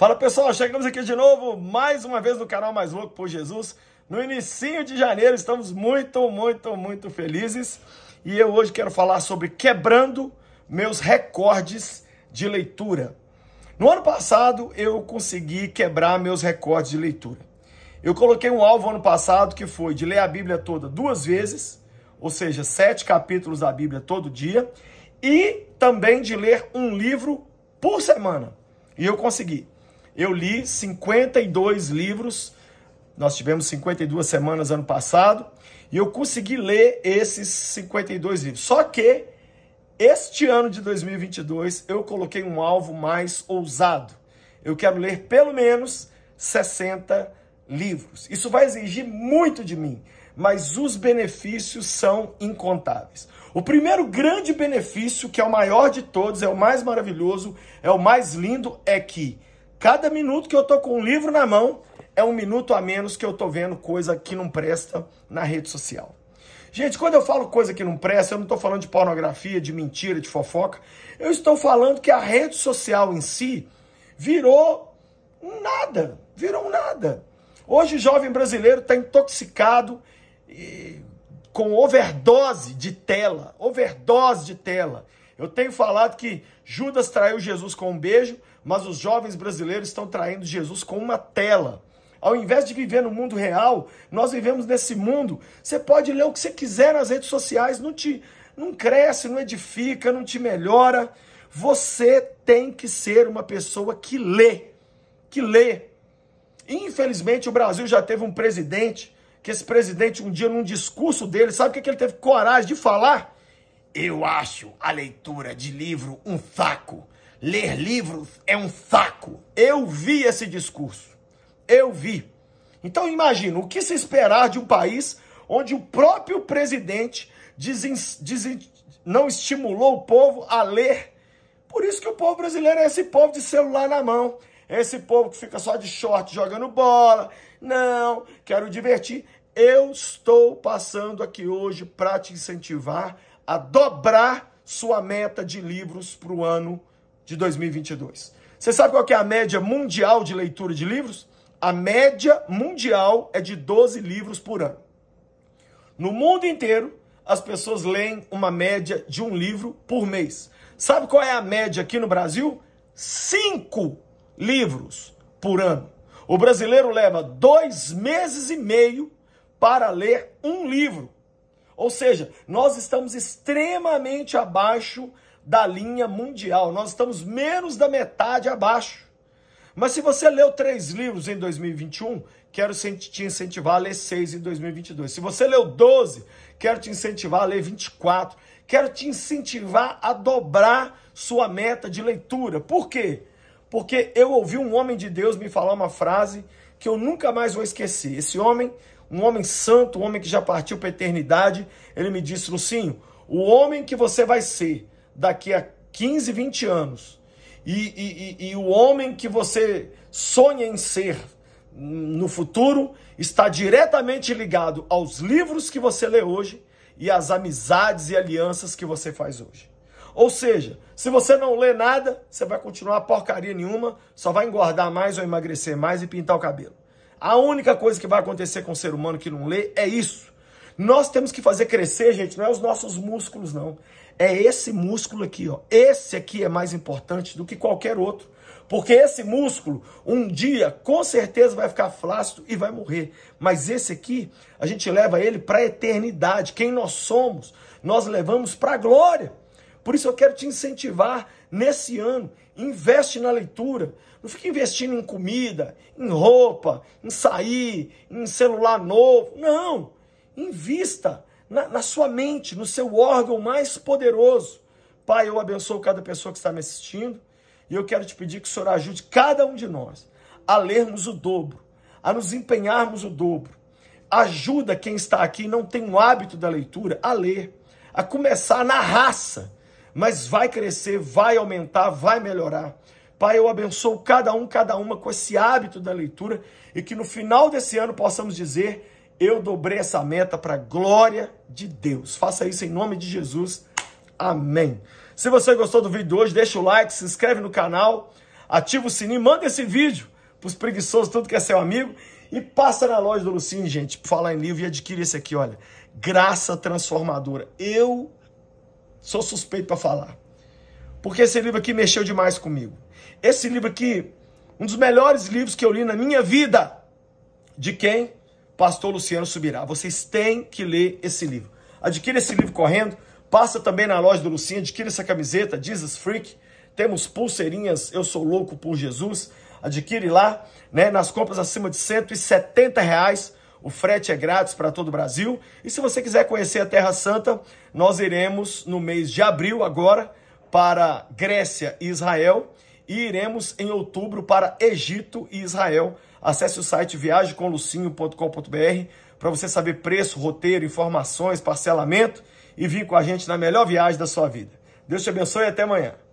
Fala pessoal, chegamos aqui de novo, mais uma vez no canal Mais Louco por Jesus. No início de janeiro, estamos muito, muito, muito felizes. E eu hoje quero falar sobre quebrando meus recordes de leitura. No ano passado, eu consegui quebrar meus recordes de leitura. Eu coloquei um alvo ano passado que foi de ler a Bíblia toda duas vezes, ou seja, sete capítulos da Bíblia todo dia, e também de ler um livro por semana. E eu consegui. Eu li 52 livros, nós tivemos 52 semanas ano passado, e eu consegui ler esses 52 livros. Só que este ano de 2022 eu coloquei um alvo mais ousado. Eu quero ler pelo menos 60 livros. Isso vai exigir muito de mim, mas os benefícios são incontáveis. O primeiro grande benefício, que é o maior de todos, é o mais maravilhoso, é o mais lindo, é que Cada minuto que eu tô com um livro na mão é um minuto a menos que eu tô vendo coisa que não presta na rede social. Gente, quando eu falo coisa que não presta, eu não estou falando de pornografia, de mentira, de fofoca. Eu estou falando que a rede social em si virou nada, virou nada. Hoje o jovem brasileiro está intoxicado e, com overdose de tela, overdose de tela. Eu tenho falado que Judas traiu Jesus com um beijo, mas os jovens brasileiros estão traindo Jesus com uma tela. Ao invés de viver no mundo real, nós vivemos nesse mundo. Você pode ler o que você quiser nas redes sociais, não te não cresce, não edifica, não te melhora. Você tem que ser uma pessoa que lê, que lê. Infelizmente o Brasil já teve um presidente que esse presidente um dia num discurso dele, sabe o que, é que ele teve coragem de falar? Eu acho a leitura de livro um saco. Ler livros é um saco. Eu vi esse discurso. Eu vi. Então imagina o que se esperar de um país onde o próprio presidente desin... Desin... não estimulou o povo a ler. Por isso que o povo brasileiro é esse povo de celular na mão. É esse povo que fica só de short jogando bola. Não, quero divertir. Eu estou passando aqui hoje para te incentivar a dobrar sua meta de livros para o ano de 2022. Você sabe qual é a média mundial de leitura de livros? A média mundial é de 12 livros por ano. No mundo inteiro, as pessoas leem uma média de um livro por mês. Sabe qual é a média aqui no Brasil? Cinco livros por ano. O brasileiro leva dois meses e meio para ler um livro. Ou seja, nós estamos extremamente abaixo da linha mundial. Nós estamos menos da metade abaixo. Mas se você leu três livros em 2021, quero te incentivar a ler seis em 2022. Se você leu 12, quero te incentivar a ler 24. Quero te incentivar a dobrar sua meta de leitura. Por quê? Porque eu ouvi um homem de Deus me falar uma frase que eu nunca mais vou esquecer. Esse homem um homem santo, um homem que já partiu para a eternidade, ele me disse, Lucinho, o homem que você vai ser daqui a 15, 20 anos e, e, e, e o homem que você sonha em ser no futuro está diretamente ligado aos livros que você lê hoje e às amizades e alianças que você faz hoje. Ou seja, se você não lê nada, você vai continuar porcaria nenhuma, só vai engordar mais ou emagrecer mais e pintar o cabelo. A única coisa que vai acontecer com o ser humano que não lê é isso. Nós temos que fazer crescer, gente, não é os nossos músculos, não. É esse músculo aqui, ó. Esse aqui é mais importante do que qualquer outro. Porque esse músculo, um dia, com certeza vai ficar flácido e vai morrer. Mas esse aqui, a gente leva ele para a eternidade. Quem nós somos, nós levamos para a glória. Por isso eu quero te incentivar nesse ano, investe na leitura. Não fique investindo em comida, em roupa, em sair, em celular novo. Não! Invista na, na sua mente, no seu órgão mais poderoso. Pai, eu abençoo cada pessoa que está me assistindo e eu quero te pedir que o Senhor ajude cada um de nós a lermos o dobro, a nos empenharmos o dobro. Ajuda quem está aqui e não tem o hábito da leitura a ler, a começar na raça mas vai crescer, vai aumentar, vai melhorar. Pai, eu abençoo cada um, cada uma com esse hábito da leitura e que no final desse ano possamos dizer: eu dobrei essa meta para a glória de Deus. Faça isso em nome de Jesus. Amém. Se você gostou do vídeo de hoje, deixa o like, se inscreve no canal, ativa o sininho, manda esse vídeo para os preguiçosos, tudo que é seu amigo. E passa na loja do Lucine, gente, falar em livro e adquire esse aqui, olha. Graça Transformadora. Eu Sou suspeito para falar. Porque esse livro aqui mexeu demais comigo. Esse livro aqui, um dos melhores livros que eu li na minha vida. De quem? Pastor Luciano Subirá. Vocês têm que ler esse livro. Adquira esse livro correndo. Passa também na loja do Luciano, adquira essa camiseta, Jesus Freak. Temos pulseirinhas Eu Sou Louco por Jesus. Adquire lá, né? Nas compras acima de 170 reais o frete é grátis para todo o Brasil. E se você quiser conhecer a Terra Santa, nós iremos no mês de abril agora para Grécia e Israel e iremos em outubro para Egito e Israel. Acesse o site viagemcomlucinho.com.br para você saber preço, roteiro, informações, parcelamento e vir com a gente na melhor viagem da sua vida. Deus te abençoe e até amanhã.